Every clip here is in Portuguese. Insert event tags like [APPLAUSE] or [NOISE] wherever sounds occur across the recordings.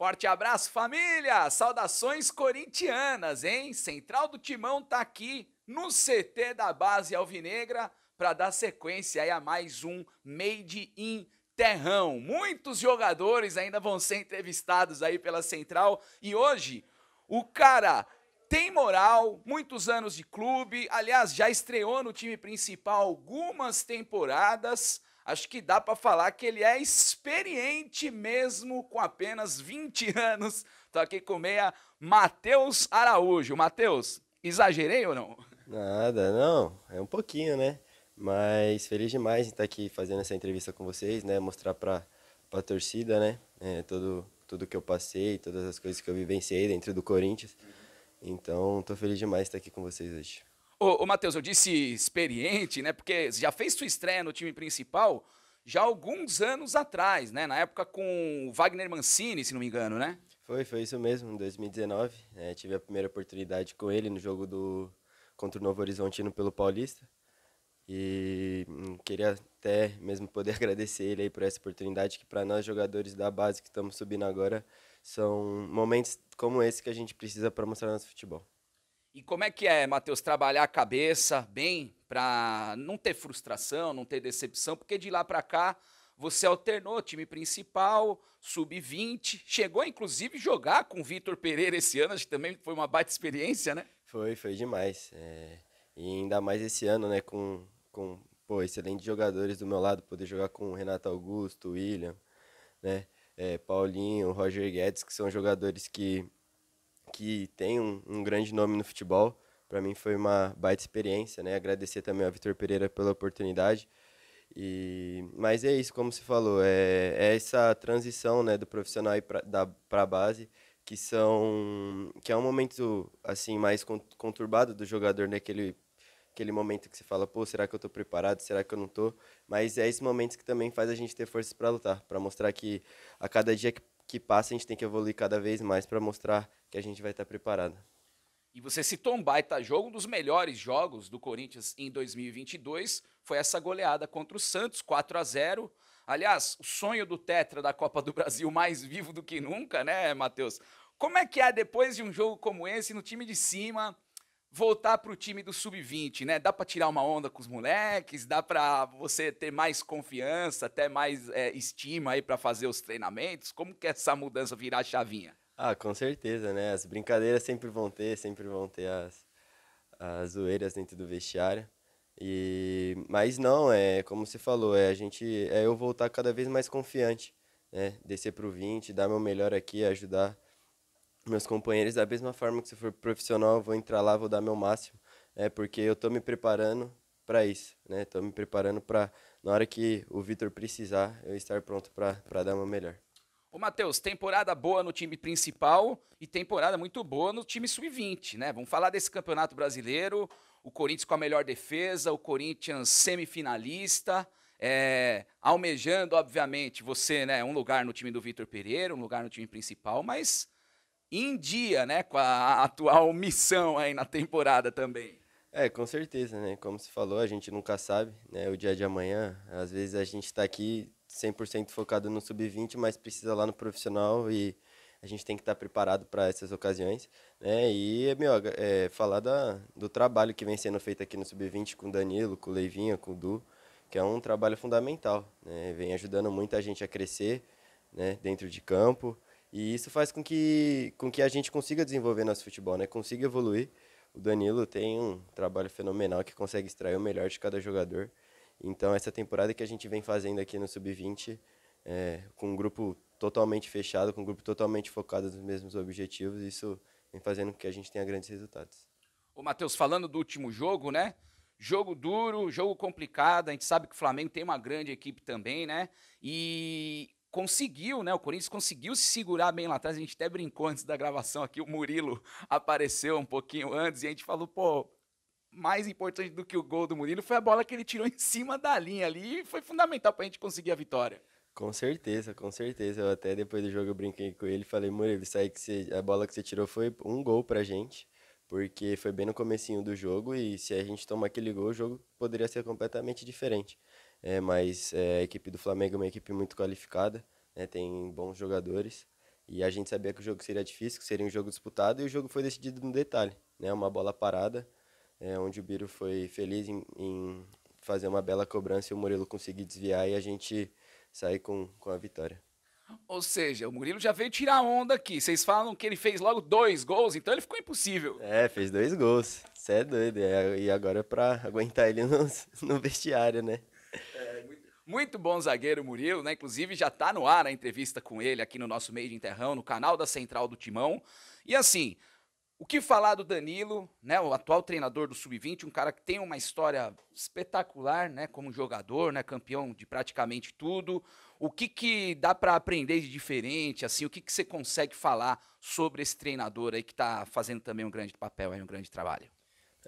Forte abraço, família! Saudações corintianas, hein? Central do Timão tá aqui no CT da base alvinegra para dar sequência aí a mais um Made in Terrão. Muitos jogadores ainda vão ser entrevistados aí pela Central e hoje o cara tem moral, muitos anos de clube, aliás, já estreou no time principal algumas temporadas acho que dá para falar que ele é experiente mesmo com apenas 20 anos. Estou aqui com meia Matheus Araújo. Matheus, exagerei ou não? Nada, não. É um pouquinho, né? Mas feliz demais em estar aqui fazendo essa entrevista com vocês, né? Mostrar para a torcida, né? É, todo, tudo que eu passei, todas as coisas que eu vivenciei dentro do Corinthians. Então, estou feliz demais de estar aqui com vocês hoje. Ô, ô Matheus, eu disse experiente, né? Porque já fez sua estreia no time principal já alguns anos atrás, né? Na época com o Wagner Mancini, se não me engano, né? Foi, foi isso mesmo, em 2019. É, tive a primeira oportunidade com ele no jogo do contra o Novo Horizontino pelo Paulista. E hum, queria até mesmo poder [LAUGHS] agradecer ele aí por essa oportunidade que para nós jogadores da base que estamos subindo agora são momentos como esse que a gente precisa para mostrar nosso futebol. E como é que é, Matheus, trabalhar a cabeça bem para não ter frustração, não ter decepção, porque de lá para cá você alternou time principal, sub-20, chegou inclusive jogar com o Vitor Pereira esse ano, acho que também foi uma baita experiência, né? Foi, foi demais. É... E ainda mais esse ano, né, com, com pô, excelentes jogadores do meu lado, poder jogar com o Renato Augusto, William, né, é, Paulinho, Roger Guedes, que são jogadores que que tem um, um grande nome no futebol. Para mim foi uma baita experiência, né? Agradecer também ao Vitor Pereira pela oportunidade. E, mas é isso, como se falou, é, é, essa transição né, do profissional para a base, que, são, que é um momento assim mais conturbado do jogador, né, aquele, momento que você fala, pô, será que eu estou preparado, será que eu não estou? Mas é esse momento que também faz a gente ter forças para lutar, para mostrar que a cada dia que que passa, a gente tem que evoluir cada vez mais para mostrar que a gente vai estar tá preparado. E você citou um baita jogo, um dos melhores jogos do Corinthians em 2022 foi essa goleada contra o Santos, 4 a 0. Aliás, o sonho do Tetra da Copa do Brasil mais vivo do que nunca, né, Matheus? Como é que é depois de um jogo como esse, no time de cima, voltar para o time do sub-20, né? Dá para tirar uma onda com os moleques, dá para você ter mais confiança, até mais é, estima aí para fazer os treinamentos. Como que essa mudança virar chavinha? Ah, com certeza, né? As brincadeiras sempre vão ter, sempre vão ter as, as zoeiras dentro do vestiário. E mas não é, como você falou, é a gente é eu voltar cada vez mais confiante, né? Descer pro 20, dar meu melhor aqui, ajudar meus companheiros, da mesma forma que se for profissional, eu vou entrar lá, vou dar meu máximo, é porque eu estou me preparando para isso, né? estou me preparando para na hora que o Vitor precisar, eu estar pronto para dar uma melhor. Ô Matheus, temporada boa no time principal e temporada muito boa no time sub-20, né? Vamos falar desse Campeonato Brasileiro, o Corinthians com a melhor defesa, o Corinthians semifinalista, é, almejando, obviamente, você, né, um lugar no time do Vitor Pereira, um lugar no time principal, mas em dia, né, com a atual missão aí na temporada também. É, com certeza, né? Como se falou, a gente nunca sabe, né? O dia de amanhã, às vezes a gente está aqui 100% focado no sub-20, mas precisa lá no profissional e a gente tem que estar tá preparado para essas ocasiões, né? E, meu, é, falar da, do trabalho que vem sendo feito aqui no Sub-20 com o Danilo, com o Leivinha, com o Du, que é um trabalho fundamental, né? Vem ajudando muita gente a crescer, né? Dentro de campo, e isso faz com que, com que a gente consiga desenvolver nosso futebol, né? consiga evoluir. O Danilo tem um trabalho fenomenal que consegue extrair o melhor de cada jogador. Então, essa temporada que a gente vem fazendo aqui no Sub-20, é, com um grupo totalmente fechado, com um grupo totalmente focado nos mesmos objetivos, isso vem fazendo com que a gente tenha grandes resultados. Ô, Matheus, falando do último jogo, né? Jogo duro, jogo complicado, a gente sabe que o Flamengo tem uma grande equipe também, né? E conseguiu, né? O Corinthians conseguiu se segurar bem lá atrás. A gente até brincou antes da gravação aqui. O Murilo apareceu um pouquinho antes e a gente falou, pô, mais importante do que o gol do Murilo foi a bola que ele tirou em cima da linha ali e foi fundamental para a gente conseguir a vitória. Com certeza, com certeza. Eu até depois do jogo eu brinquei com ele e falei, Murilo, isso aí que você, a bola que você tirou foi um gol pra gente, porque foi bem no comecinho do jogo e se a gente tomar aquele gol, o jogo poderia ser completamente diferente é, mas é, a equipe do Flamengo é uma equipe muito qualificada, né, tem bons jogadores. E a gente sabia que o jogo seria difícil, que seria um jogo disputado, e o jogo foi decidido no detalhe. Né, uma bola parada, é, onde o Biro foi feliz em, em, fazer uma bela cobrança e o Murilo conseguir desviar e a gente sair com, com a vitória. Ou seja, o Murilo já veio tirar onda aqui. Vocês falam que ele fez logo dois gols, então ele ficou impossível. É, fez dois gols. Você é doido. É, e agora é pra aguentar ele no, [LAUGHS] no vestiário, né? muito... muito bom zagueiro Murilo, né? Inclusive já está no ar a entrevista com ele aqui no nosso meio de enterrão, no canal da Central do Timão. E assim, o que falar do Danilo, né, o atual treinador do Sub-20, um cara que tem uma história espetacular, né, como jogador, né, campeão de praticamente tudo. O que que dá para aprender de diferente, assim, o que que você consegue falar sobre esse treinador aí que está fazendo também um grande papel aí, um grande trabalho?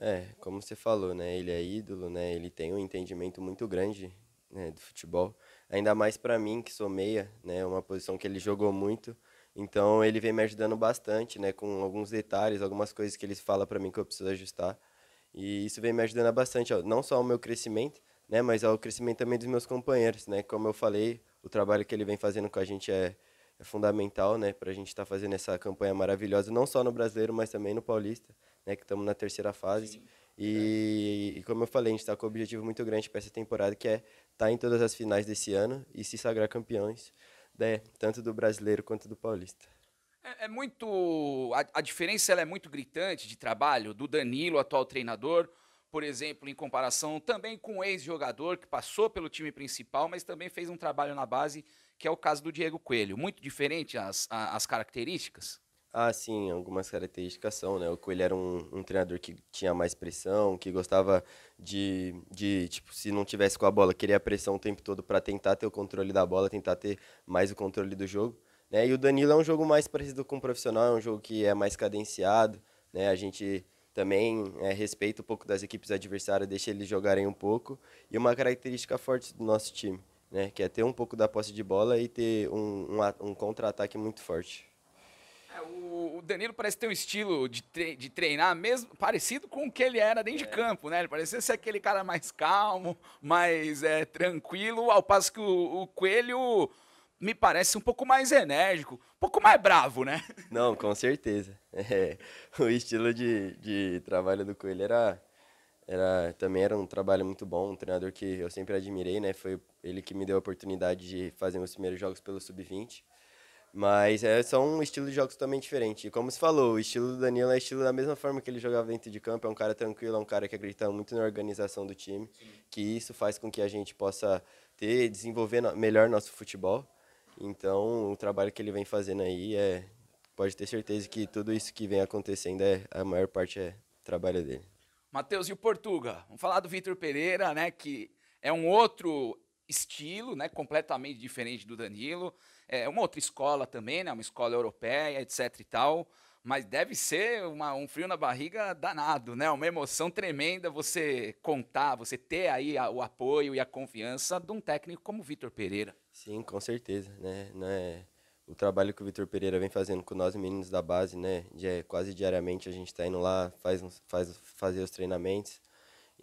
É, como você falou, né? Ele é ídolo, né? Ele tem um entendimento muito grande né, do futebol. Ainda mais para mim, que sou meia, né? Uma posição que ele jogou muito. Então ele vem me ajudando bastante, né? Com alguns detalhes, algumas coisas que ele fala para mim que eu preciso ajustar. E isso vem me ajudando bastante, ó, não só ao meu crescimento, né? Mas ao crescimento também dos meus companheiros, né? Como eu falei, o trabalho que ele vem fazendo com a gente é, é fundamental, né? Para a gente estar tá fazendo essa campanha maravilhosa, não só no brasileiro, mas também no paulista né, que estamos na terceira fase. Sim, e, é. e, como eu falei, a gente está com um objetivo muito grande para essa temporada, que é estar tá em todas as finais desse ano e se sagrar campeões, né, tanto do brasileiro quanto do paulista. É, é muito. A, a diferença é muito gritante de trabalho do Danilo, atual treinador, por exemplo, em comparação também com um ex-jogador que passou pelo time principal, mas também fez um trabalho na base, que é o caso do Diego Coelho. Muito diferente as, as características? Ah, sim, algumas características são, né? O Coelho era um, um treinador que tinha mais pressão, que gostava de, de, tipo, se não tivesse com a bola, queria pressão o tempo todo para tentar ter o controle da bola, tentar ter mais o controle do jogo. Né? E o Danilo é um jogo mais parecido com o profissional, é um jogo que é mais cadenciado, né? A gente também é, respeita um pouco das equipes adversárias, deixa eles jogarem um pouco. E uma característica forte do nosso time, né? Que é ter um pouco da posse de bola e ter um, um, um contra-ataque muito forte. É, o, Danilo parece ter um estilo de, tre de treinar mesmo parecido com o que ele era dentro é. de campo, né? Ele parecia ser aquele cara mais calmo, mais é, tranquilo, ao passo que o, o Coelho me parece um pouco mais enérgico, um pouco mais bravo, né? Não, com certeza. É, o estilo de, de trabalho do Coelho era, era também era um trabalho muito bom, um treinador que eu sempre admirei, né? Foi ele que me deu a oportunidade de fazer meus primeiros jogos pelo sub-20. Mas é, só um estilo de jogos totalmente diferente. E como se falou, o estilo do Danilo é estilo da mesma forma que ele jogava dentro de campo. É um cara tranquilo, é um cara que acredita muito na organização do time. Sim. Que isso faz com que a gente possa ter, desenvolver no, melhor nosso futebol. Então, o trabalho que ele vem fazendo aí é. Pode ter certeza que tudo isso que vem acontecendo, é, a maior parte é trabalho dele. Matheus, e o Portuga? Vamos falar do Vitor Pereira, né? Que é um outro estilo, né? Completamente diferente do Danilo. É uma outra escola também, né? Uma escola europeia, etc e tal. Mas deve ser uma, um frio na barriga danado, né? Uma emoção tremenda você contar, você ter aí a, o apoio e a confiança de um técnico como o Vitor Pereira. Sim, com certeza, né? né? o trabalho que o Vitor Pereira vem fazendo com nós meninos da base, né? De, é, quase diariamente a gente está indo lá, faz, faz fazer os treinamentos.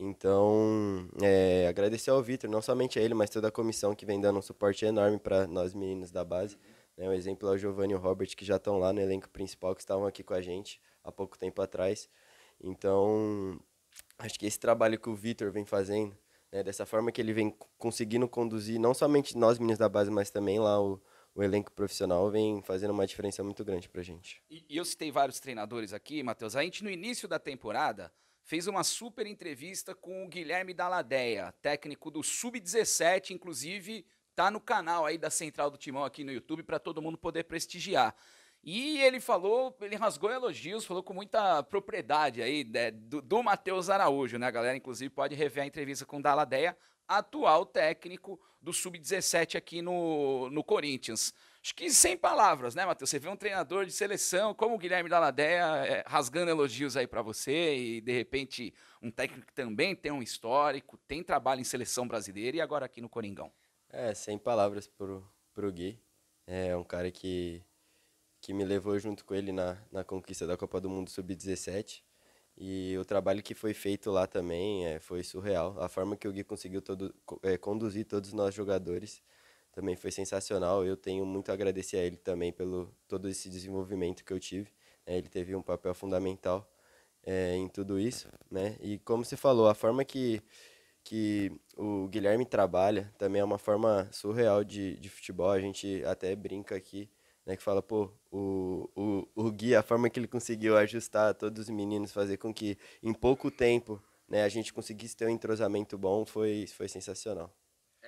Então, é, agradecer ao Vitor, não somente a ele, mas toda a comissão que vem dando um suporte enorme para nós meninos da base. Né? exemplo é o Giovanni e o Robert, que já estão lá no elenco principal, que estavam aqui com a gente há pouco tempo atrás. Então, acho que esse trabalho que o Vitor vem fazendo, né? dessa forma que ele vem conseguindo conduzir, não somente nós meninos da base, mas também lá o, o elenco profissional vem fazendo uma diferença muito grande para a gente. E, e eu citei vários treinadores aqui, Matheus. A gente, no início da temporada, fez uma super entrevista com o Guilherme Daladeia, técnico do Sub-17, inclusive tá no canal aí da Central do Timão aqui no YouTube para todo mundo poder prestigiar. E ele falou, ele rasgou elogios, falou com muita propriedade aí né, do, do Matheus Araújo, né? A galera, inclusive, pode rever a entrevista com o Daladeia, atual técnico do Sub-17 aqui no, no Corinthians. Acho que sem palavras, né, Matheus? Você vê um treinador de seleção como o Guilherme Daladeia é, rasgando elogios aí para você e, de repente, um técnico que também tem um histórico, tem trabalho em seleção brasileira e agora aqui no Coringão. É, sem palavras pro, o Gui. É um cara que, que me levou junto com ele na, na conquista da Copa do Mundo Sub-17. E o trabalho que foi feito lá também é, foi surreal. A forma que o Gui conseguiu todo, é, conduzir todos nós jogadores também foi sensacional. Eu tenho muito a agradecer a ele também pelo todo esse desenvolvimento que eu tive. É, ele teve um papel fundamental é, em tudo isso, né? E como você falou, a forma que que o Guilherme trabalha também é uma forma surreal de, de futebol. A gente até brinca aqui, né? Que fala, pô, o, o, o Gui, a forma que ele conseguiu ajustar todos os meninos, fazer com que em pouco tempo né, a gente conseguisse ter um entrosamento bom, foi, foi sensacional.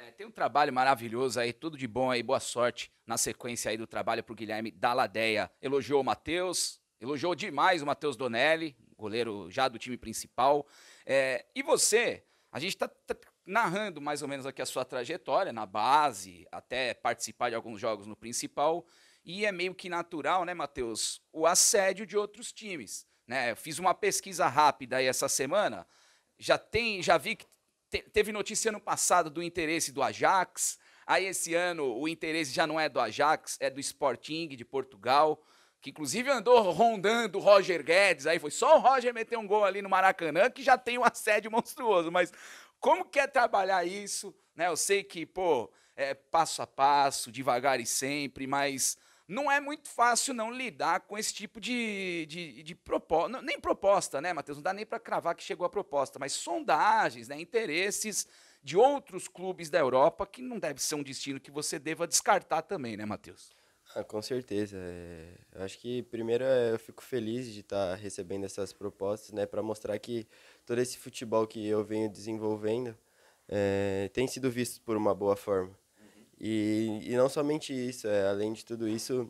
É, tem um trabalho maravilhoso aí, tudo de bom aí, boa sorte na sequência aí do trabalho para o Guilherme Daladeia. Elogiou o Matheus, elogiou demais o Matheus Donelli, goleiro já do time principal. É, e você, a gente está narrando mais ou menos aqui a sua trajetória na base, até participar de alguns jogos no principal. E é meio que natural, né, Matheus, o assédio de outros times. Né? Eu fiz uma pesquisa rápida aí essa semana. Já tem, já vi que te, teve notícia ano passado do interesse do Ajax, aí esse ano o interesse já não é do Ajax, é do Sporting de Portugal, que inclusive andou rondando o Roger Guedes, aí foi só o Roger meter um gol ali no Maracanã, que já tem um assédio monstruoso, mas como que é trabalhar isso, né? Eu sei que, pô, é passo a passo, devagar e sempre, mas não é muito fácil não lidar com esse tipo de, de, de proposta. Nem proposta, né, Matheus? Não dá nem para cravar que chegou a proposta, mas sondagens, né, interesses de outros clubes da Europa, que não deve ser um destino que você deva descartar também, né, Matheus? Ah, com certeza. É, eu acho que primeiro é, eu fico feliz de estar tá recebendo essas propostas, né, para mostrar que todo esse futebol que eu venho desenvolvendo é, tem sido visto por uma boa forma. E, e não somente isso, é, além de tudo isso,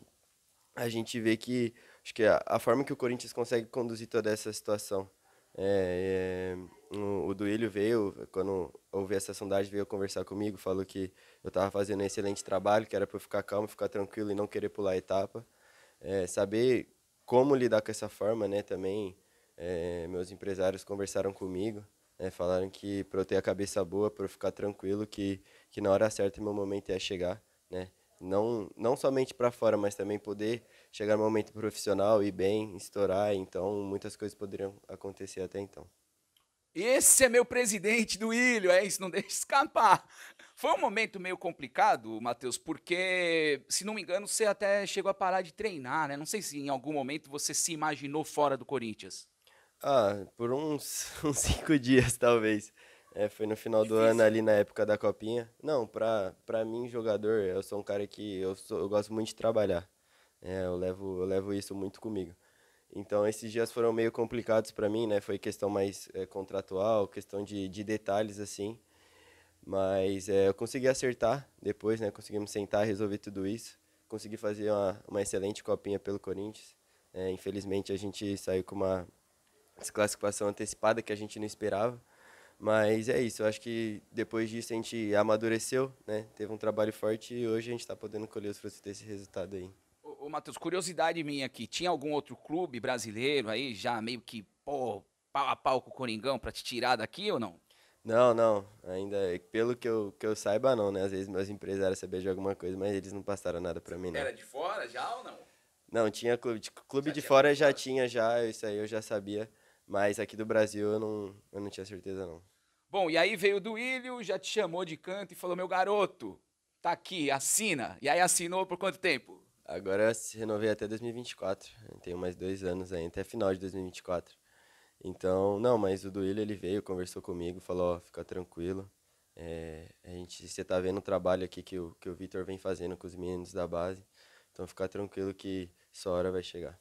a gente vê que acho que a, a forma que o Corinthians consegue conduzir toda essa situação. É, é, o, o Duílio veio, quando houve essa sondagem, veio conversar comigo, falou que eu estava fazendo um excelente trabalho, que era para eu ficar calmo, ficar tranquilo e não querer pular a etapa. É, saber como lidar com essa forma, né, também, é, meus empresários conversaram comigo, é, falaram que para eu ter a cabeça boa, para eu ficar tranquilo, que que na hora certa meu momento ia chegar, né? Não, não somente para fora, mas também poder chegar no momento profissional e bem, estourar. Então, muitas coisas poderiam acontecer até então. Esse é meu presidente do Ilho, é isso, não deixe escapar. Foi um momento meio complicado, Matheus, porque, se não me engano, você até chegou a parar de treinar, né? Não sei se em algum momento você se imaginou fora do Corinthians. Ah, por uns, [LAUGHS] uns cinco dias, talvez. É, foi no final Difícil. do ano ali na época da copinha. Não, pra, pra mim, jogador, eu sou um cara que eu, sou, eu gosto muito de trabalhar. É, eu, levo, eu levo isso muito comigo. Então, esses dias foram meio complicados para mim, né? Foi questão mais é, contratual, questão de, de detalhes, assim. Mas é, eu consegui acertar depois, né? Conseguimos sentar, resolver tudo isso. Consegui fazer uma, uma excelente copinha pelo Corinthians. É, infelizmente, a gente saiu com uma desclassificação antecipada que a gente não esperava. Mas é isso, eu acho que depois disso a gente amadureceu, né? Teve um trabalho forte e hoje a gente está podendo colher os frutos desse resultado aí. Ô, ô Matheus, curiosidade minha aqui, tinha algum outro clube brasileiro aí já meio que, pô, pau a pau com o Coringão para te tirar daqui ou não? Não, não. Ainda, pelo que eu, que eu saiba, não, né? Às vezes meus empresários sabiam de alguma coisa, mas eles não passaram nada para mim, não. Era de fora já ou não? Não, tinha clube. De, clube de fora já tinha, já. Isso aí eu já sabia. Mas aqui do Brasil eu não, eu não tinha certeza, não. Bom, e aí veio o Duílio, já te chamou de canto e falou: meu garoto, tá aqui, assina. E aí assinou por quanto tempo? Agora eu renovei até 2024. tenho mais dois anos aí, até final de 2024. Então, não, mas o Duílio ele veio, conversou comigo, falou: ó, oh, fica tranquilo. É, a gente, você tá vendo o trabalho aqui que o, que o Vitor vem fazendo com os meninos da base. Então, fica tranquilo que sua hora vai chegar.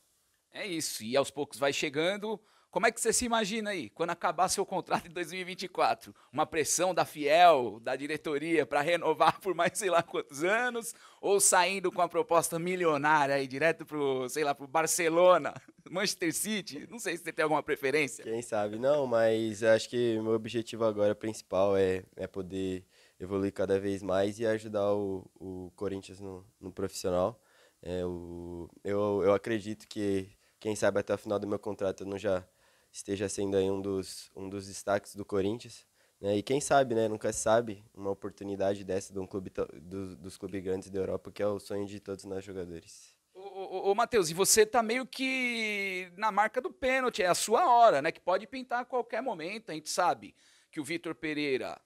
É isso, e aos poucos vai chegando. Como é que você se imagina aí, quando acabar seu contrato em 2024? Uma pressão da Fiel, da diretoria, para renovar por mais sei lá quantos anos? Ou saindo com a proposta milionária aí, direto para sei lá, pro Barcelona, [LAUGHS] Manchester City? Não sei se você tem alguma preferência. Quem sabe, não, mas acho que meu objetivo agora principal é, é poder evoluir cada vez mais e ajudar o, o Corinthians no, no profissional. É, o, eu, eu acredito que, quem sabe até o final do meu contrato eu não já esteja sendo aí um dos, um dos destaques do Corinthians. Né? E quem sabe, né? Nunca se sabe uma oportunidade dessa de um clube do, dos clubes grandes da Europa, que é o sonho de todos nós jogadores. Ô, ô Matheus, e você tá meio que na marca do pênalti, é a sua hora, né? Que pode pintar a qualquer momento. A gente sabe que o Vitor Pereira,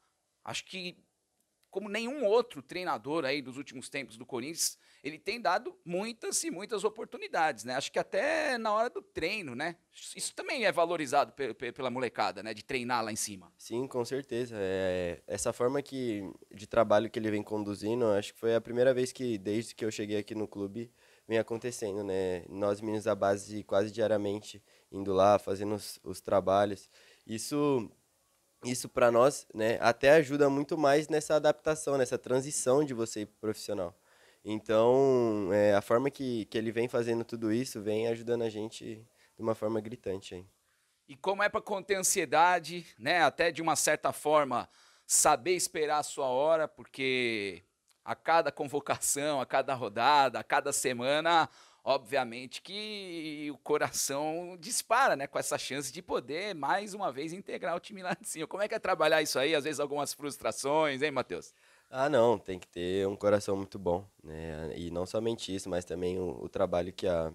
acho que como nenhum outro treinador aí dos últimos tempos do Corinthians, ele tem dado muitas e muitas oportunidades, né? Acho que até na hora do treino, né? Isso também é valorizado pela molecada, né? De treinar lá em cima. Sim, com certeza. É, essa forma que, de trabalho que ele vem conduzindo, acho que foi a primeira vez que, desde que eu cheguei aqui no clube, vem acontecendo, né? Nós, meninos da base, quase diariamente indo lá, fazendo os, os trabalhos. Isso isso para nós, né, até ajuda muito mais nessa adaptação, nessa transição de você ir pro profissional. Então, é, a forma que, que ele vem fazendo tudo isso vem ajudando a gente de uma forma gritante. Hein? E como é para conter a ansiedade, né? até de uma certa forma, saber esperar a sua hora, porque a cada convocação, a cada rodada, a cada semana, obviamente que o coração dispara, né? Com essa chance de poder, mais uma vez, integrar o time lá de cima. Como é que é trabalhar isso aí? Às vezes algumas frustrações, hein, Matheus? Ah, não, tem que ter um coração muito bom, né? E não somente isso, mas também o, o trabalho que a,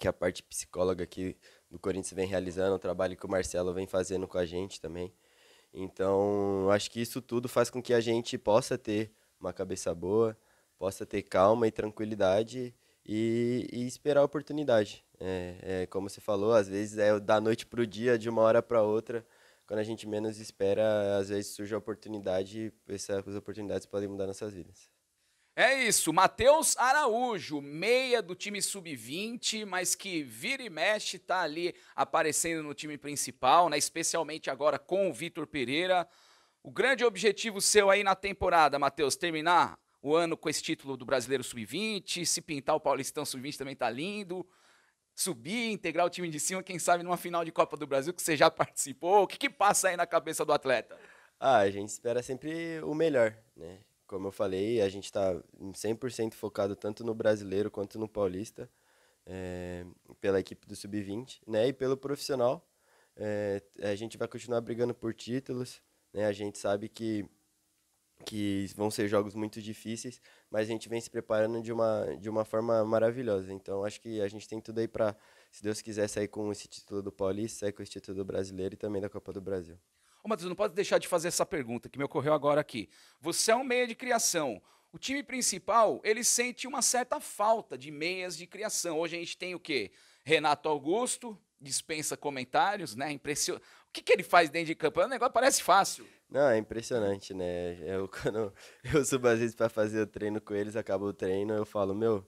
que a parte psicóloga aqui do Corinthians vem realizando, o trabalho que o Marcelo vem fazendo com a gente também. Então, acho que isso tudo faz com que a gente possa ter uma cabeça boa, possa ter calma e tranquilidade e, e esperar a oportunidade. É, é, como você falou, às vezes é da noite para o dia, de uma hora para outra quando a gente menos espera, às vezes surge a oportunidade e essas oportunidades podem mudar nossas vidas. É isso, Matheus Araújo, meia do time sub-20, mas que vira e mexe, tá ali aparecendo no time principal, né? Especialmente agora com o Vitor Pereira. O grande objetivo seu aí na temporada, Matheus, terminar o ano com esse título do Brasileiro Sub-20, se pintar o Paulistão Sub-20 também tá lindo subir, integrar o time de cima, quem sabe numa final de Copa do Brasil que você já participou? O que, que passa aí na cabeça do atleta? Ah, a gente espera sempre o melhor, né? Como eu falei, a gente está 100% focado tanto no brasileiro quanto no paulista, é, pela equipe do Sub-20, né? E pelo profissional. É, a gente vai continuar brigando por títulos, né? A gente sabe que que vão ser jogos muito difíceis, mas a gente vem se preparando de uma, de uma forma maravilhosa. Então, acho que a gente tem tudo aí para, se Deus quiser, sair com esse título do Paulista, sair com esse título do Brasileiro e também da Copa do Brasil. Ô, Matheus, não pode deixar de fazer essa pergunta que me ocorreu agora aqui. Você é um meia de criação. O time principal, ele sente uma certa falta de meias de criação. Hoje a gente tem o quê? Renato Augusto, dispensa comentários, né? Impression que, que ele faz dentro de campo? O é negócio parece fácil. Não, é impressionante, né? Eu, [LAUGHS] quando eu subo às vezes para fazer o treino com eles, acaba o treino, eu falo, meu,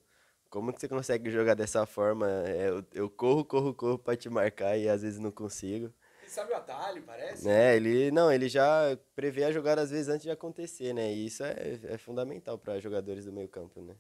como que você consegue jogar dessa forma? É, eu, eu corro, corro, corro para te marcar e às vezes não consigo. Ele sabe o atalho, parece. Né, ele, não, ele já prevê a jogada às vezes antes de acontecer, né? E isso é, é fundamental para jogadores do meio campo, né?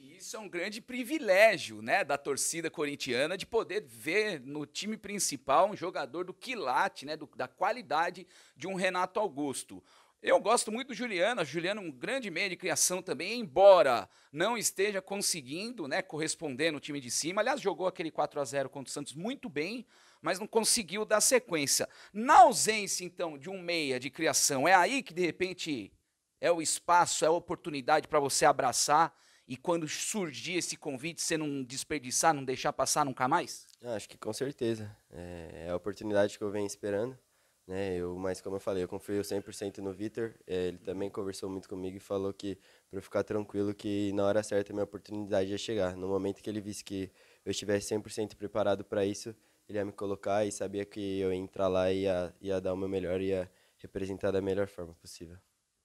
Isso é um grande privilégio, né, da torcida corintiana de poder ver no time principal um jogador do quilate, né, do, da qualidade de um Renato Augusto. Eu gosto muito do Juliano, Juliano é um grande meio de criação também, embora não esteja conseguindo, né, corresponder no time de cima. Aliás, jogou aquele 4 a 0 contra o Santos muito bem, mas não conseguiu dar sequência. Na ausência então de um meia de criação, é aí que de repente é o espaço, é a oportunidade para você abraçar e quando surgir esse convite, você não desperdiçar, não deixar passar nunca mais? Ah, acho que com certeza. É, é, a oportunidade que eu venho esperando. Né? Eu, mas como eu falei, eu confio 100% no Vitor. É, ele também conversou muito comigo e falou que para eu ficar tranquilo que na hora certa a minha oportunidade ia chegar. No momento que ele visse que eu estivesse 100% preparado para isso, ele ia me colocar e sabia que eu ia entrar lá e ia, ia dar o meu melhor, ia representar da melhor forma possível.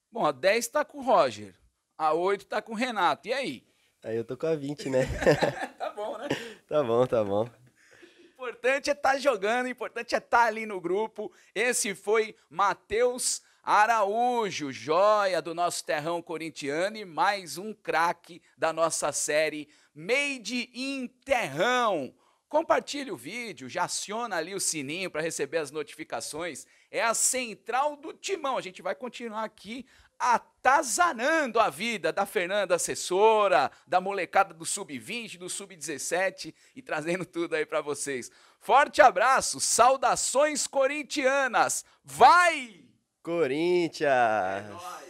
Bom, a 10 está com o Roger. A 8 tá com o Renato. E aí? Aí eu tô com a 20, né? [LAUGHS] tá bom, né? Tá bom, tá bom. O importante é estar tá jogando, o importante é estar tá ali no grupo. Esse foi Matheus Araújo, joia do nosso terrão corintiano e mais um craque da nossa série Made in Terrão. Compartilhe o vídeo, já aciona ali o sininho para receber as notificações. É a central do Timão. A gente vai continuar aqui atazanando a vida da Fernanda assessora, da molecada do sub-20, do sub-17 e trazendo tudo aí para vocês. Forte abraço, saudações corintianas. Vai! Corinthians! É nóis.